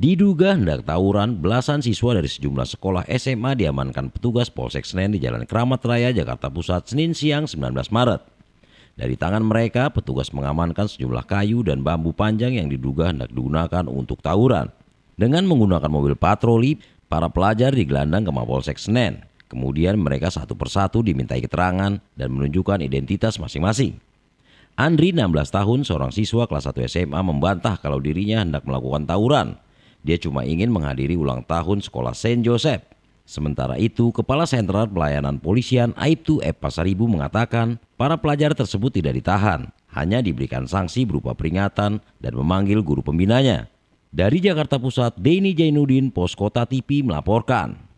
Diduga hendak tawuran, belasan siswa dari sejumlah sekolah SMA diamankan petugas Polsek Senen di Jalan Keramat Raya, Jakarta Pusat, Senin siang 19 Maret. Dari tangan mereka, petugas mengamankan sejumlah kayu dan bambu panjang yang diduga hendak digunakan untuk tawuran. Dengan menggunakan mobil patroli, para pelajar digelandang ke Mapolsek Senen. Kemudian mereka satu persatu dimintai keterangan dan menunjukkan identitas masing-masing. Andri, 16 tahun, seorang siswa kelas 1 SMA membantah kalau dirinya hendak melakukan tawuran. Dia cuma ingin menghadiri ulang tahun sekolah Saint Joseph. Sementara itu, Kepala Sentral Pelayanan Polisian Aibtu F. Pasaribu mengatakan para pelajar tersebut tidak ditahan, hanya diberikan sanksi berupa peringatan dan memanggil guru pembinanya. Dari Jakarta Pusat, Denny Jainuddin, Poskota Kota TV melaporkan.